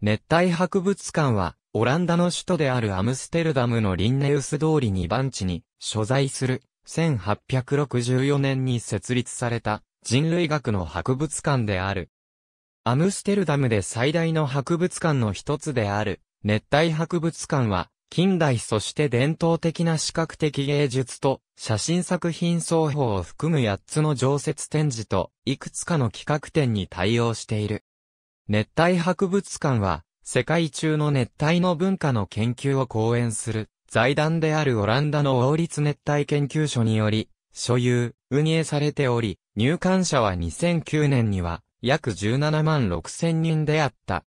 熱帯博物館は、オランダの首都であるアムステルダムのリンネウス通り2番地に所在する1864年に設立された人類学の博物館である。アムステルダムで最大の博物館の一つである熱帯博物館は近代そして伝統的な視覚的芸術と写真作品双方を含む8つの常設展示といくつかの企画展に対応している。熱帯博物館は、世界中の熱帯の文化の研究を講演する、財団であるオランダの王立熱帯研究所により、所有、運営されており、入館者は2009年には、約17万6千人であった。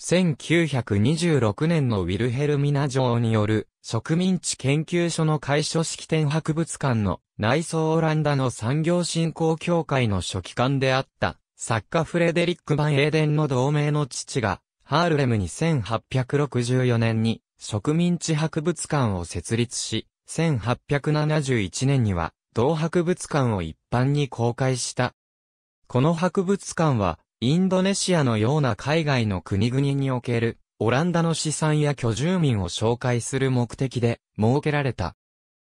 1926年のウィルヘルミナ城による植民地研究所の開所式典博物館の内装オランダの産業振興協会の書記館であった作家フレデリック・バン・エーデンの同盟の父が、ハールレムに1864年に植民地博物館を設立し、1871年には同博物館を一般に公開した。この博物館は、インドネシアのような海外の国々における、オランダの資産や居住民を紹介する目的で設けられた。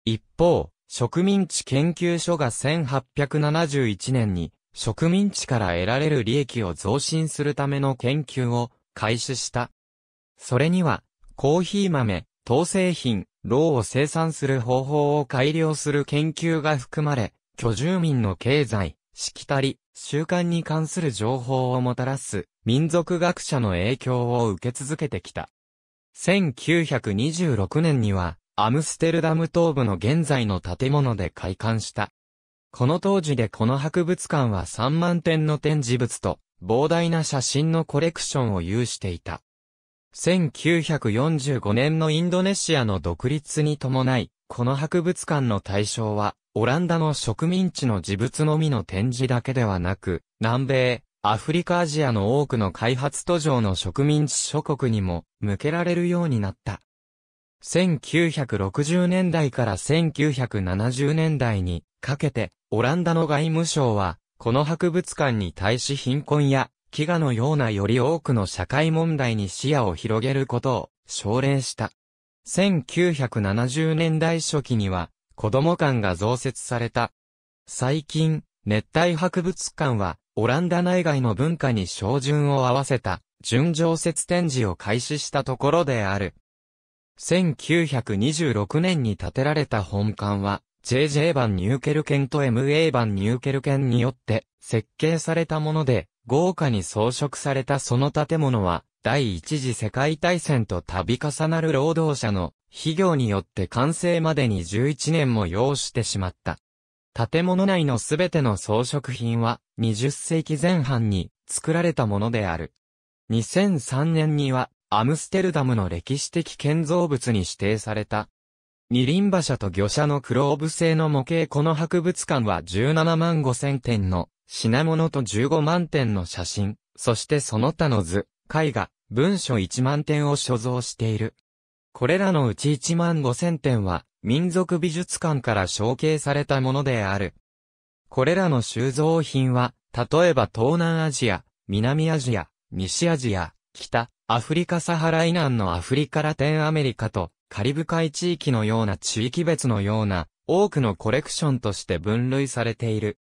一方、植民地研究所が1871年に植民地から得られる利益を増進するための研究を開始した。それには、コーヒー豆、糖製品、ロを生産する方法を改良する研究が含まれ、居住民の経済、しきたり、習慣に関する情報をもたらす民族学者の影響を受け続けてきた。1926年には、アムステルダム東部の現在の建物で開館した。この当時でこの博物館は3万点の展示物と膨大な写真のコレクションを有していた。1945年のインドネシアの独立に伴い、この博物館の対象は、オランダの植民地の自物のみの展示だけではなく、南米、アフリカアジアの多くの開発途上の植民地諸国にも向けられるようになった。1960年代から1970年代にかけてオランダの外務省は、この博物館に対し貧困や、飢餓のようなより多くの社会問題に視野を広げることを奨励した。1970年代初期には、子供館が増設された。最近、熱帯博物館は、オランダ内外の文化に照準を合わせた、純常設展示を開始したところである。1926年に建てられた本館は、JJ 版ニューケルケンと MA 版ニューケルケンによって設計されたもので、豪華に装飾されたその建物は、第一次世界大戦と度重なる労働者の企業によって完成までに11年も要してしまった。建物内のすべての装飾品は20世紀前半に作られたものである。2003年にはアムステルダムの歴史的建造物に指定された二輪馬車と魚車のクローブ製の模型この博物館は17万5千点の品物と15万点の写真、そしてその他の図、絵画、文書1万点を所蔵している。これらのうち1万5千点は民族美術館から承継されたものである。これらの収蔵品は、例えば東南アジア、南アジア、西アジア、北、アフリカサハラ以南のアフリカラテンアメリカと、カリブ海地域のような地域別のような多くのコレクションとして分類されている。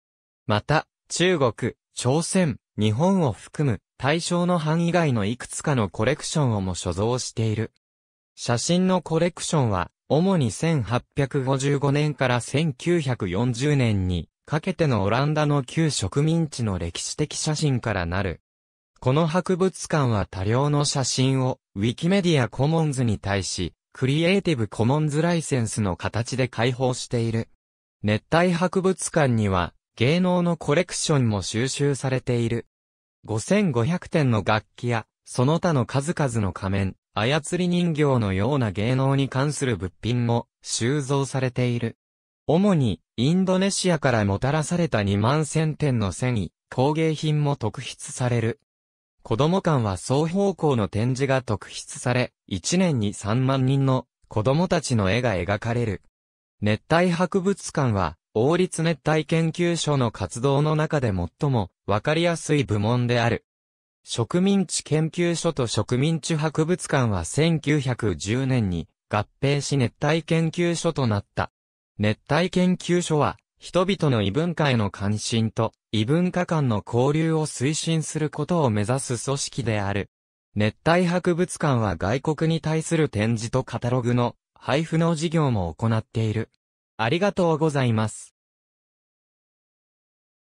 また、中国、朝鮮、日本を含む対象の範囲外のいくつかのコレクションをも所蔵している。写真のコレクションは、主に1855年から1940年にかけてのオランダの旧植民地の歴史的写真からなる。この博物館は多量の写真をウィキメディアコモンズに対しクリエイティブコモンズライセンスの形で開放している。熱帯博物館には、芸能のコレクションも収集されている。5500点の楽器や、その他の数々の仮面、操り人形のような芸能に関する物品も収蔵されている。主に、インドネシアからもたらされた2万1000点の繊維、工芸品も特筆される。子ども館は双方向の展示が特筆され、1年に3万人の子供たちの絵が描かれる。熱帯博物館は、王立熱帯研究所の活動の中で最もわかりやすい部門である。植民地研究所と植民地博物館は1910年に合併し熱帯研究所となった。熱帯研究所は人々の異文化への関心と異文化間の交流を推進することを目指す組織である。熱帯博物館は外国に対する展示とカタログの配布の事業も行っている。ありがとうございます。